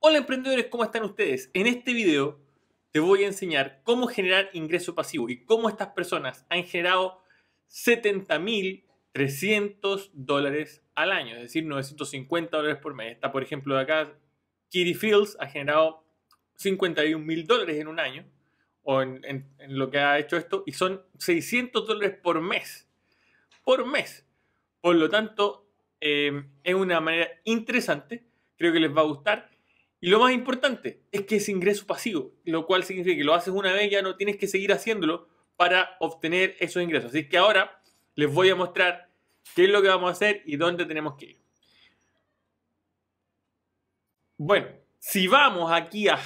Hola emprendedores, ¿cómo están ustedes? En este video te voy a enseñar cómo generar ingreso pasivo y cómo estas personas han generado 70.300 dólares al año, es decir, 950 dólares por mes. Está, por ejemplo, acá, Kitty Fields ha generado 51.000 dólares en un año, o en, lo que ha hecho esto, y son 600 dólares por mes, por mes. Por lo tanto, eh, es una manera interesante, creo que les va a gustar. Y lo más importante es que es ingreso pasivo, lo cual significa que lo haces una vez y ya no tienes que seguir haciéndolo para obtener esos ingresos. Así que ahora les voy a mostrar qué es lo que vamos a hacer y dónde tenemos que ir. Bueno, si vamos aquí a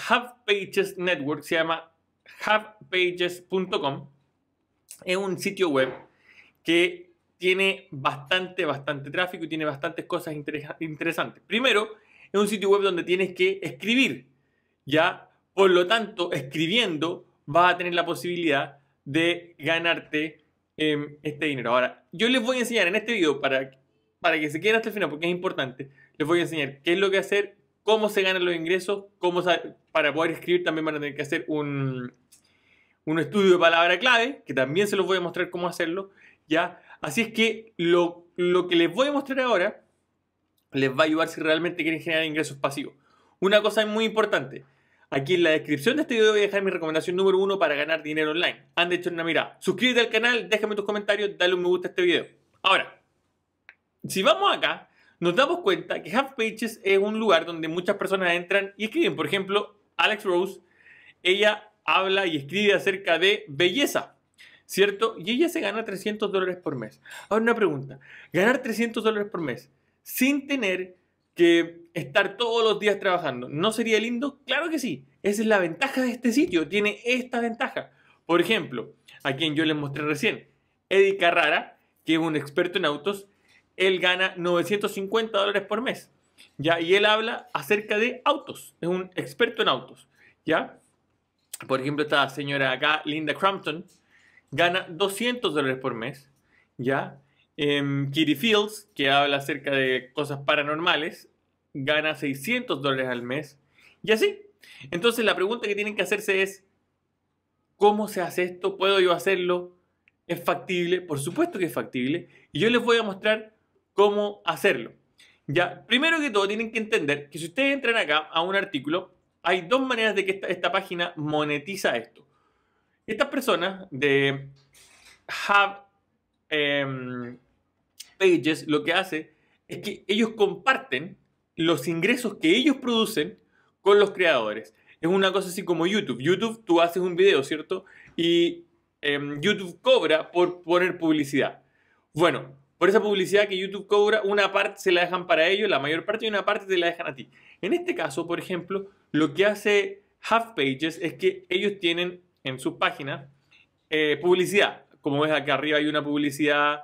Pages Network, se llama halfpages.com es un sitio web que tiene bastante, bastante tráfico y tiene bastantes cosas interesantes. Primero, es un sitio web donde tienes que escribir, ¿ya? Por lo tanto, escribiendo vas a tener la posibilidad de ganarte em, este dinero. Ahora, yo les voy a enseñar en este video, para, para que se queden hasta el final, porque es importante, les voy a enseñar qué es lo que hacer, cómo se ganan los ingresos, cómo para poder escribir también van a tener que hacer un, un estudio de palabra clave, que también se los voy a mostrar cómo hacerlo, ¿ya? Así es que lo, lo que les voy a mostrar ahora les va a ayudar si realmente quieren generar ingresos pasivos. Una cosa muy importante. Aquí en la descripción de este video voy a dejar mi recomendación número uno para ganar dinero online. de hecho una mirada. Suscríbete al canal, déjame tus comentarios, dale un me gusta a este video. Ahora, si vamos acá, nos damos cuenta que Pages es un lugar donde muchas personas entran y escriben. Por ejemplo, Alex Rose, ella habla y escribe acerca de belleza, ¿cierto? Y ella se gana 300 dólares por mes. Ahora una pregunta, ganar 300 dólares por mes, sin tener que estar todos los días trabajando. ¿No sería lindo? Claro que sí. Esa es la ventaja de este sitio. Tiene esta ventaja. Por ejemplo, a quien yo les mostré recién, Eddie Carrara, que es un experto en autos, él gana 950 dólares por mes. ¿ya? Y él habla acerca de autos. Es un experto en autos. ¿ya? Por ejemplo, esta señora acá, Linda Crampton, gana 200 dólares por mes. ¿ya? Em, Kitty Fields, que habla acerca de cosas paranormales, gana 600 dólares al mes. Y así. Entonces la pregunta que tienen que hacerse es, ¿cómo se hace esto? ¿Puedo yo hacerlo? ¿Es factible? Por supuesto que es factible. Y yo les voy a mostrar cómo hacerlo. Ya, primero que todo tienen que entender que si ustedes entran acá a un artículo, hay dos maneras de que esta, página monetiza esto. Estas personas de Have, em, lo que hace es que ellos comparten los ingresos que ellos producen con los creadores. Es una cosa así como YouTube. YouTube, tú haces un video, ¿cierto? Y em, YouTube cobra por poner publicidad. Bueno, por esa publicidad que YouTube cobra, una parte se la dejan para ellos, la mayor parte, y una parte se la dejan a ti. En este caso, por ejemplo, lo que hace Half Pages es que ellos tienen en su página eh, publicidad. Como ves acá arriba hay una publicidad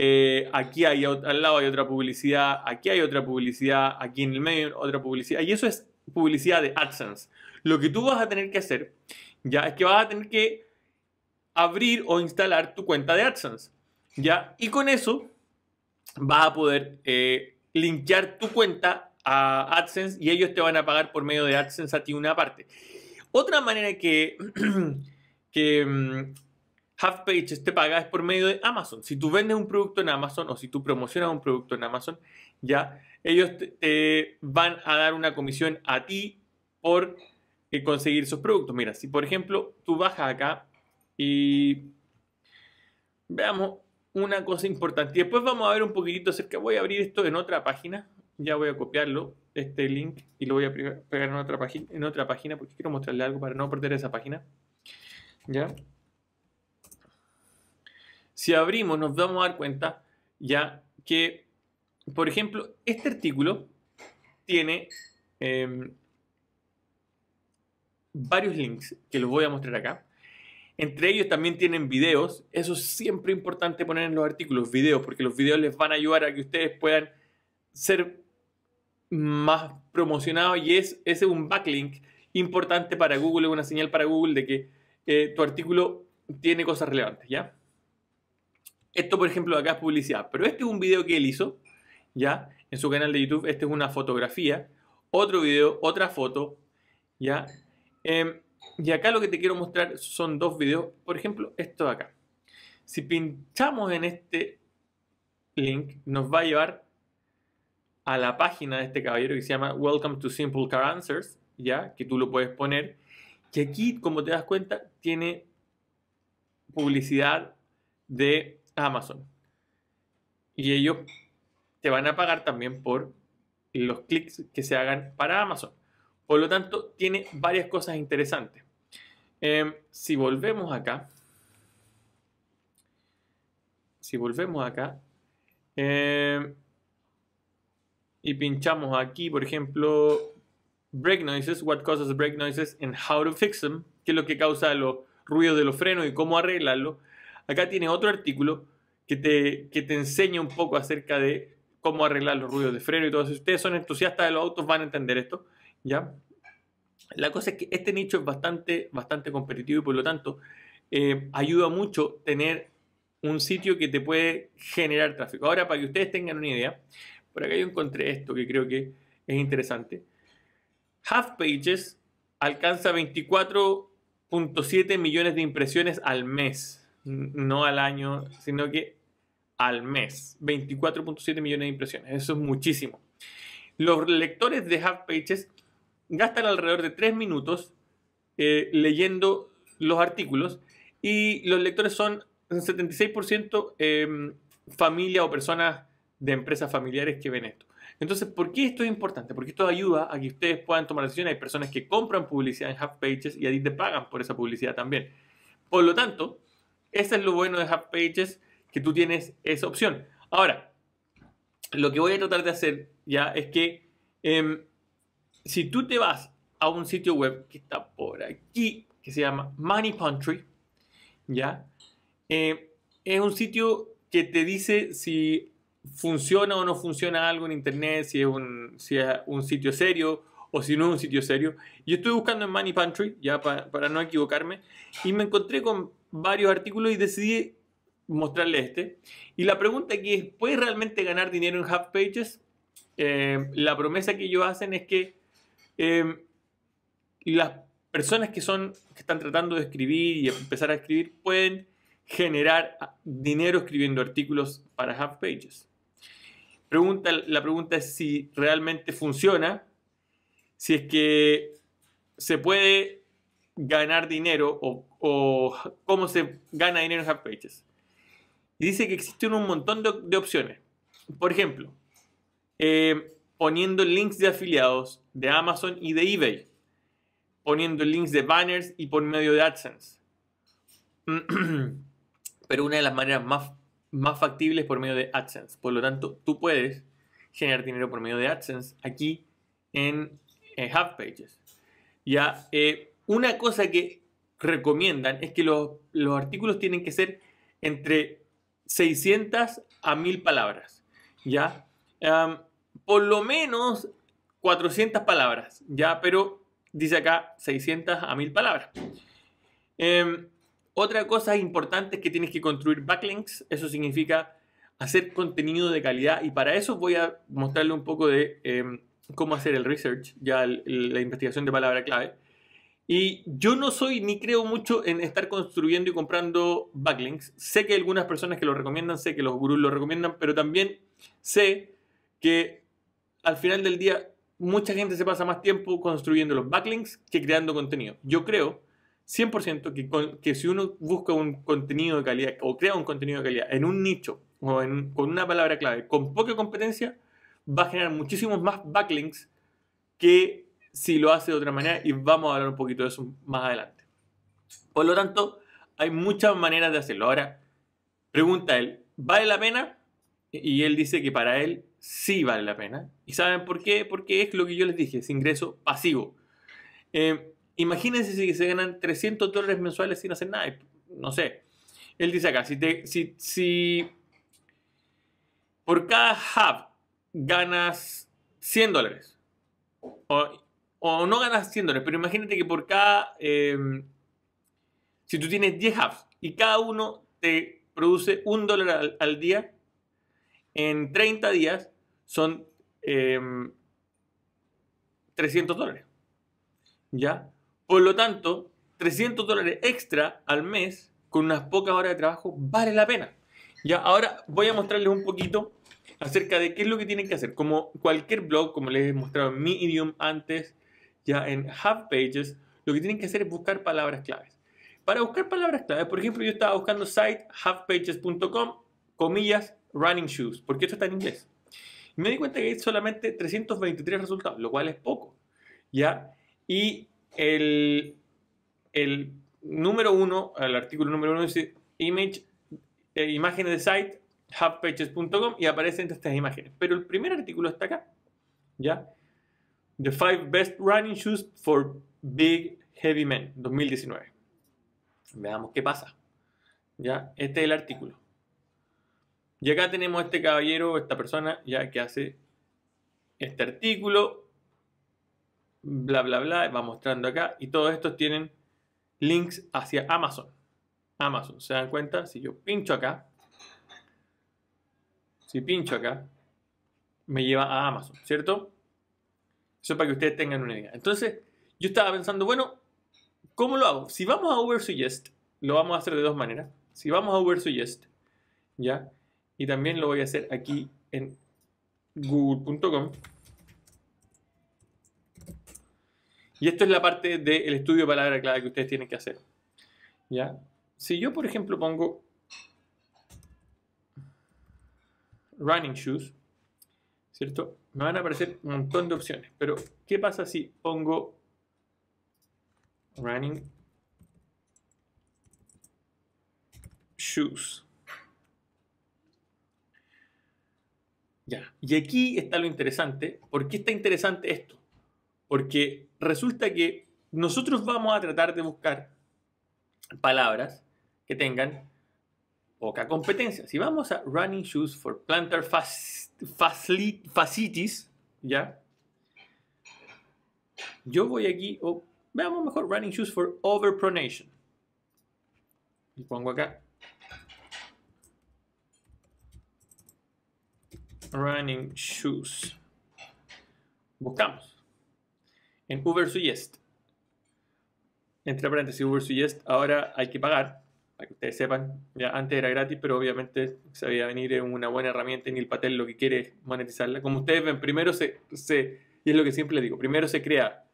eh, aquí hay al lado hay otra publicidad, aquí hay otra publicidad, aquí en el medio otra publicidad, y eso es publicidad de AdSense. Lo que tú vas a tener que hacer ya es que vas a tener que abrir o instalar tu cuenta de AdSense, ya, y con eso vas a poder eh, linkear tu cuenta a AdSense y ellos te van a pagar por medio de AdSense a ti una parte. Otra manera que, que mm, Halfpage te paga es por medio de Amazon. Si tú vendes un producto en Amazon o si tú promocionas un producto en Amazon, ya ellos te, van a dar una comisión a ti por eh, conseguir sus productos. Mira, si por ejemplo tú bajas acá y veamos una cosa importante. después vamos a ver un poquitito acerca. Voy a abrir esto en otra página. Ya voy a copiarlo, este link, y lo voy a pegar en otra, en otra página porque quiero mostrarle algo para no perder esa página. ¿Ya? si abrimos nos vamos a dar cuenta ya que, por ejemplo, este artículo tiene em, varios links que los voy a mostrar acá. Entre ellos también tienen videos. Eso es siempre importante poner en los artículos videos, porque los videos les van a ayudar a que ustedes puedan ser más promocionados y es, ese es un backlink importante para Google, es una señal para Google de que eh, tu artículo tiene cosas relevantes, ¿ya? Esto, por ejemplo, acá es publicidad, pero este es un video que él hizo, ¿ya? En su canal de YouTube, este es una fotografía, otro video, otra foto, ¿ya? Em, y acá lo que te quiero mostrar son dos videos, por ejemplo, esto de acá. Si pinchamos en este link, nos va a llevar a la página de este caballero que se llama Welcome to Simple Car Answers, ¿ya? Que tú lo puedes poner. Que aquí, como te das cuenta, tiene publicidad de Amazon. Y ellos te van a pagar también por los clics que se hagan para Amazon. Por lo tanto, tiene varias cosas interesantes. Em, si volvemos acá, si volvemos acá em, y pinchamos aquí, por ejemplo, break noises, what causes break noises and how to fix them, que es lo que causa los ruidos de los frenos y cómo arreglarlo, acá tiene otro artículo que te, que te enseña un poco acerca de cómo arreglar los ruidos de freno y todo eso. Si ustedes son entusiastas de los autos, van a entender esto, ¿ya? La cosa es que este nicho es bastante, bastante competitivo y por lo tanto eh, ayuda mucho tener un sitio que te puede generar tráfico. Ahora, para que ustedes tengan una idea, por acá yo encontré esto que creo que es interesante. Half Pages alcanza 24.7 millones de impresiones al mes no al año, sino que al mes. 24.7 millones de impresiones, eso es muchísimo. Los lectores de Half Pages gastan alrededor de 3 minutos eh, leyendo los artículos y los lectores son 76% eh, em, familia o personas de empresas familiares que ven esto. Entonces, ¿por qué esto es importante? Porque esto ayuda a que ustedes puedan tomar decisiones. Hay personas que compran publicidad en Half Pages y ahí te pagan por esa publicidad también. Por lo tanto, eso es lo bueno de HubPages, que tú tienes esa opción. Ahora, lo que voy a tratar de hacer ya es que em, si tú te vas a un sitio web que está por aquí, que se llama Money Country, ¿ya? Eh, es un sitio que te dice si funciona o no funciona algo en internet, si es un, un sitio serio o si no es un sitio serio. Yo estoy buscando en Money Pantry, ya para no equivocarme, y me encontré con varios artículos y decidí mostrarle este. Y la pregunta aquí es, ¿puedes realmente ganar dinero en Half Pages? Eh, la promesa que ellos hacen es que em, las personas que, son, que están tratando de escribir y empezar a escribir pueden generar dinero escribiendo artículos para Half Pages. Pregunta, la pregunta es si realmente funciona, si es que se puede ganar dinero o o cómo se gana dinero en HubPages. dice que existen un montón de, opciones. Por ejemplo, eh, poniendo links de afiliados de Amazon y de eBay, poniendo links de banners y por medio de AdSense. Pero una de las maneras más, más factibles por medio de AdSense. Por lo tanto, tú puedes generar dinero por medio de AdSense aquí en, HubPages. Ya, eh, una cosa que recomiendan es que los, artículos tienen que ser entre 600 a 1000 palabras, ¿ya? por lo menos 400 palabras, ¿ya? Pero dice acá 600 a 1000 palabras. Em, otra cosa importante es que tienes que construir backlinks, eso significa hacer contenido de calidad y para eso voy a mostrarle un poco de em, cómo hacer el research, ya la investigación de palabra clave. Y yo no soy ni creo mucho en estar construyendo y comprando backlinks. Sé que algunas personas que lo recomiendan, sé que los gurús lo recomiendan, pero también sé que al final del día mucha gente se pasa más tiempo construyendo los backlinks que creando contenido. Yo creo 100% que, que si uno busca un contenido de calidad o crea un contenido de calidad en un nicho o con una palabra clave, con poca competencia, va a generar muchísimos más backlinks que si lo hace de otra manera y vamos a hablar un poquito de eso más adelante. Por lo tanto, hay muchas maneras de hacerlo. Ahora, pregunta él, ¿vale la pena? Y él dice que para él sí vale la pena. ¿Y saben por qué? Porque es lo que yo les dije, es ingreso pasivo. Eh, imagínense si se ganan 300 dólares mensuales sin hacer nada. No sé. Él dice acá, si, si, si por cada hub ganas 100 dólares, o no ganas 100 dólares, pero imagínate que por cada, em, si tú tienes 10 apps y cada uno te produce un dólar al, día, en 30 días son 300 em, dólares. ¿Ya? Por lo tanto, 300 dólares extra al mes con unas pocas horas de trabajo vale la pena. Ya, ahora voy a mostrarles un poquito acerca de qué es lo que tienen que hacer. Como cualquier blog, como les he mostrado en mi idioma antes, ya en half Pages, lo que tienen que hacer es buscar palabras claves. Para buscar palabras claves, por ejemplo, yo estaba buscando site halfpages.com, comillas, running shoes, porque esto está en inglés. me di cuenta que hay solamente 323 resultados, lo cual es poco. ¿ya? Y el, el número uno, el artículo número uno dice image, eh, imágenes de site, halfpages.com y aparecen estas imágenes. Pero el primer artículo está acá, ¿ya? The Five Best Running Shoes for Big Heavy Men 2019. Veamos qué pasa. Ya, este es el artículo. Y acá tenemos a este caballero, esta persona, ya que hace este artículo, bla, bla, bla, va mostrando acá. Y todos estos tienen links hacia Amazon. Amazon, ¿se dan cuenta? Si yo pincho acá, si pincho acá, me lleva a Amazon, ¿cierto? Eso para que ustedes tengan una idea. Entonces, yo estaba pensando, bueno, ¿cómo lo hago? Si vamos a over-suggest, lo vamos a hacer de dos maneras. Si vamos a Ubersuggest, ¿ya? Y también lo voy a hacer aquí en google.com. Y esto es la parte del estudio de palabra clave que ustedes tienen que hacer. ¿Ya? Si yo, por ejemplo, pongo running shoes, ¿cierto? Me van a aparecer un montón de opciones, pero ¿qué pasa si pongo running shoes? Ya, y aquí está lo interesante. ¿Por qué está interesante esto? Porque resulta que nosotros vamos a tratar de buscar palabras que tengan poca competencia. Si vamos a Running Shoes for Plantar Facilities. ¿ya? Yo voy aquí, o veamos mejor Running Shoes for Overpronation. Y pongo acá. Running Shoes. Buscamos. En Uber Suggest. Entre paréntesis, Uber ahora hay que pagar para que ustedes sepan, antes era gratis, pero obviamente sabía venir en una buena herramienta y el Patel lo que quiere monetizarla. Como ustedes ven, primero se, y es lo que siempre digo, primero se crea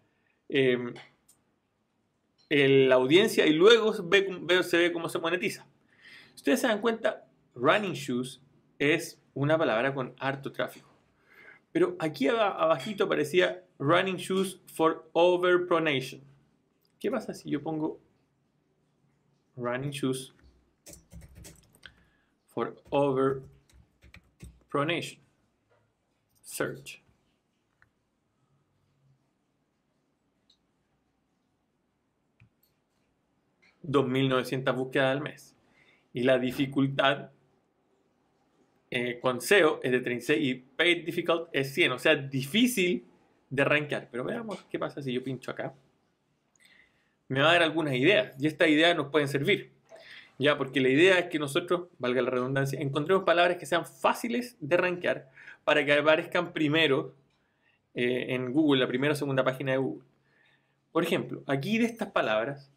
em, la audiencia y luego se ve, cómo se monetiza. ustedes se dan cuenta, running shoes es una palabra con harto tráfico. Pero aquí abajito aparecía running shoes for overpronation. ¿Qué pasa si yo pongo running shoes for over pronation. Search. ...2.900 búsquedas al mes... ...y la dificultad... Eh, ...con SEO es de 36... ...y Paid Difficult es 100... ...o sea, difícil de rankear... ...pero veamos qué pasa si yo pincho acá me va a dar algunas ideas y estas ideas nos pueden servir. Ya, porque la idea es que nosotros, valga la redundancia, encontremos palabras que sean fáciles de rankear para que aparezcan primero eh, en Google, la primera o segunda página de Google. Por ejemplo, aquí de estas palabras,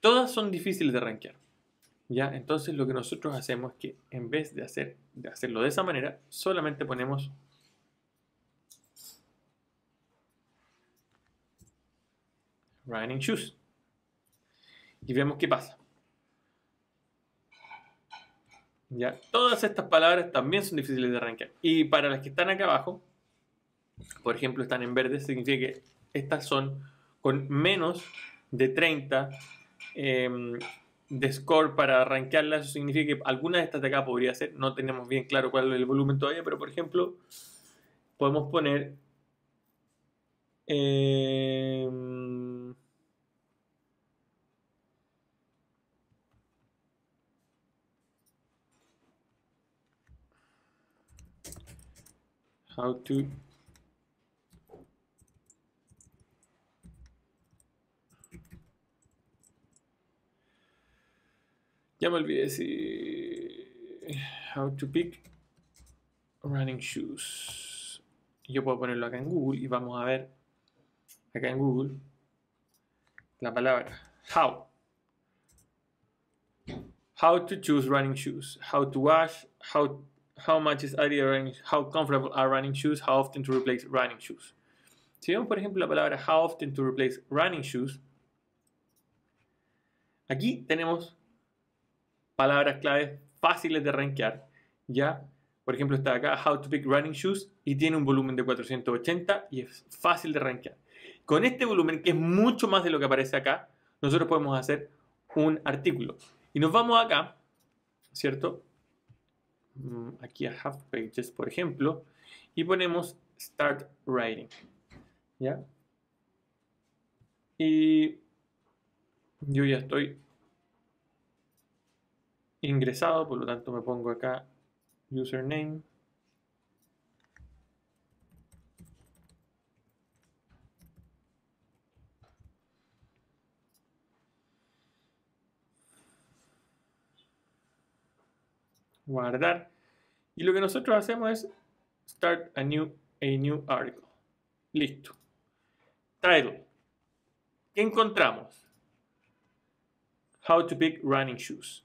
todas son difíciles de rankear. ¿ya? Entonces lo que nosotros hacemos es que en vez de, hacer, de hacerlo de esa manera, solamente ponemos running shoes y vemos qué pasa. ¿Ya? Todas estas palabras también son difíciles de arrancar. Y para las que están acá abajo, por ejemplo, están en verde, significa que estas son con menos de 30 em, de score para arrancarlas. Eso significa que algunas de estas de acá podría ser. No tenemos bien claro cuál es el volumen todavía, pero por ejemplo, podemos poner... Em, how to ya me olvidé si how to pick running shoes yo puedo ponerlo acá en Google y vamos a ver acá en Google la palabra how how to choose running shoes how to wash how to how much is ideal? running, how comfortable are running shoes, how often to replace running shoes. Si vemos por ejemplo la palabra how often to replace running shoes, aquí tenemos palabras claves fáciles de rankear, ya por ejemplo, está acá How to Pick Running Shoes y tiene un volumen de 480 y es fácil de rankear. Con este volumen, que es mucho más de lo que aparece acá, nosotros podemos hacer un artículo. Y nos vamos acá, ¿cierto? Mm, aquí a Half Pages, por ejemplo, y ponemos Start Writing. ¿Ya? Y yo ya estoy ingresado, por lo tanto me pongo acá Username. guardar. Y lo que nosotros hacemos es start a new, a new article. Listo. Title. ¿Qué encontramos? How to pick running shoes.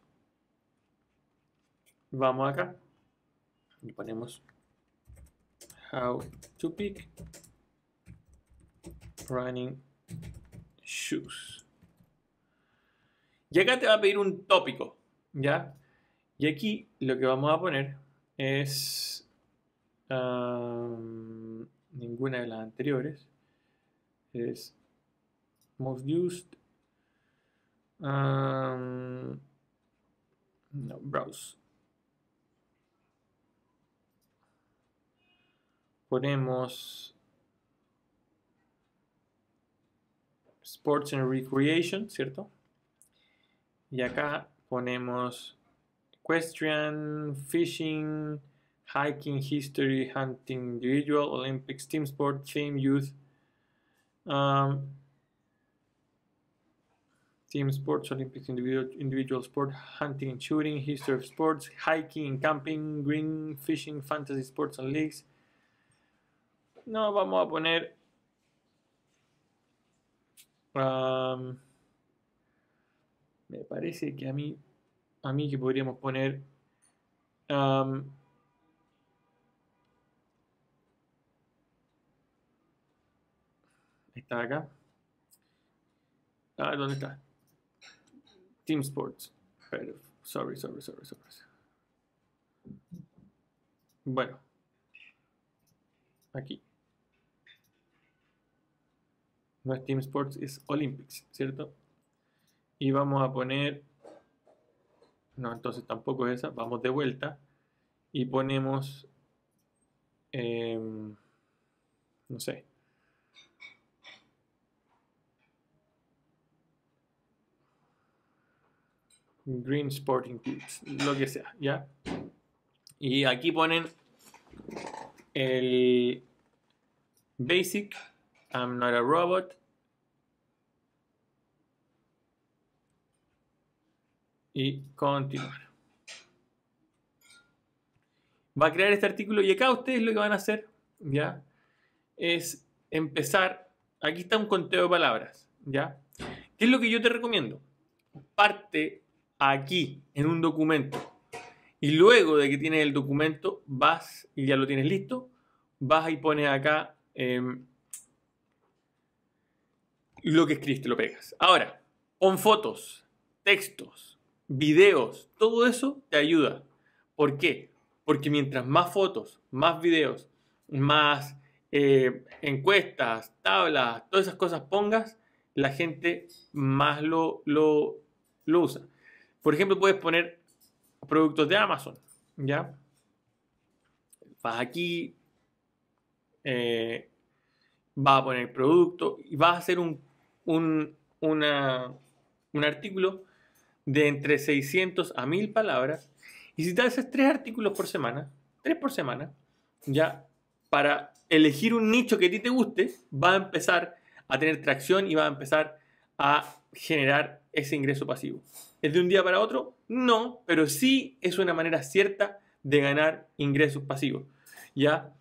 Vamos acá. Y ponemos how to pick running shoes. Y acá te va a pedir un tópico, ¿ya? Y aquí lo que vamos a poner es um, ninguna de las anteriores. Es most used. Um, no, browse. Ponemos Sports and Recreation, ¿cierto? Y acá ponemos equestrian, fishing, hiking, history, hunting, individual, Olympics, team sport, team youth, um, team sports, Olympics, individual, individual sport, hunting and shooting, history of sports, hiking, camping, green, fishing, fantasy sports and leagues. No, vamos a poner um, me parece que a mí a mí que podríamos poner está acá ah, ¿dónde está? Team Sports Pero, sorry, sorry, sorry, sorry bueno aquí no es Team Sports, es Olympics, ¿cierto? Y vamos a poner no, entonces tampoco es esa. Vamos de vuelta y ponemos, em, no sé. Green Sporting Kids, lo que sea, ¿ya? Y aquí ponen el basic, I'm not a robot, y continuar. Va a crear este artículo y acá ustedes lo que van a hacer, ¿ya? Es empezar, aquí está un conteo de palabras, ¿ya? ¿Qué es lo que yo te recomiendo? Parte aquí, en un documento. Y luego de que tienes el documento, vas y ya lo tienes listo, vas y pones acá em, lo que escribiste, lo pegas. Ahora, con fotos, textos, videos, todo eso te ayuda. ¿Por qué? Porque mientras más fotos, más videos, más eh, encuestas, tablas, todas esas cosas pongas, la gente más lo, lo, lo usa. Por ejemplo, puedes poner productos de Amazon, ¿ya? Vas aquí, eh, vas a poner producto y vas a hacer un, un, un artículo de entre 600 a 1000 palabras, y si te haces tres artículos por semana, tres por semana, ya para elegir un nicho que a ti te guste, va a empezar a tener tracción y va a empezar a generar ese ingreso pasivo. ¿Es de un día para otro? No, pero sí es una manera cierta de ganar ingresos pasivos. ¿Ya?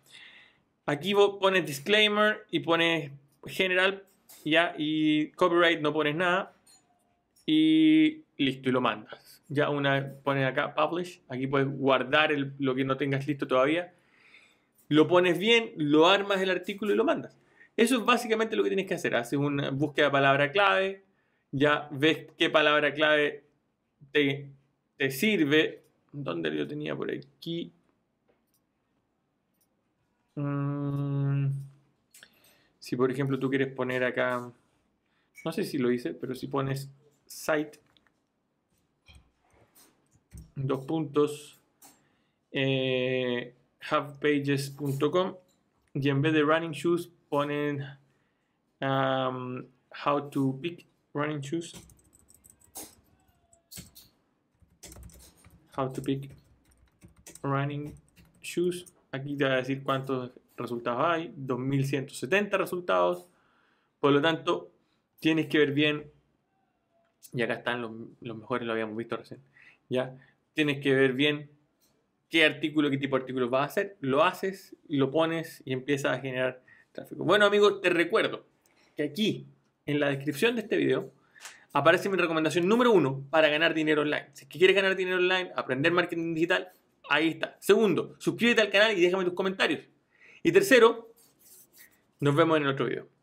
Aquí pones disclaimer y pones general, ¿ya? Y copyright no pones nada, y listo, y lo mandas. Ya una, pones acá publish, aquí puedes guardar lo que no tengas listo todavía, lo pones bien, lo armas el artículo y lo mandas. Eso es básicamente lo que tienes que hacer. Haces una búsqueda de palabra clave, ya ves qué palabra clave te, sirve. ¿Dónde lo tenía por aquí? Mm. si por ejemplo tú quieres poner acá, no sé si lo hice, pero si pones site. Dos puntos. Eh, havepages.com y en vez de running shoes ponen um, how to pick running shoes. How to pick running shoes. Aquí te va a decir cuántos resultados hay. 2170 resultados. Por lo tanto, tienes que ver bien y acá están los, mejores, lo habíamos visto recién, ¿ya? Tienes que ver bien qué artículo, qué tipo de artículo vas a hacer, lo haces, lo pones y empiezas a generar tráfico. Bueno amigos, te recuerdo que aquí, en la descripción de este video, aparece mi recomendación número uno para ganar dinero online. Si quieres ganar dinero online, aprender marketing digital, ahí está. Segundo, suscríbete al canal y déjame tus comentarios. Y tercero, nos vemos en el otro video.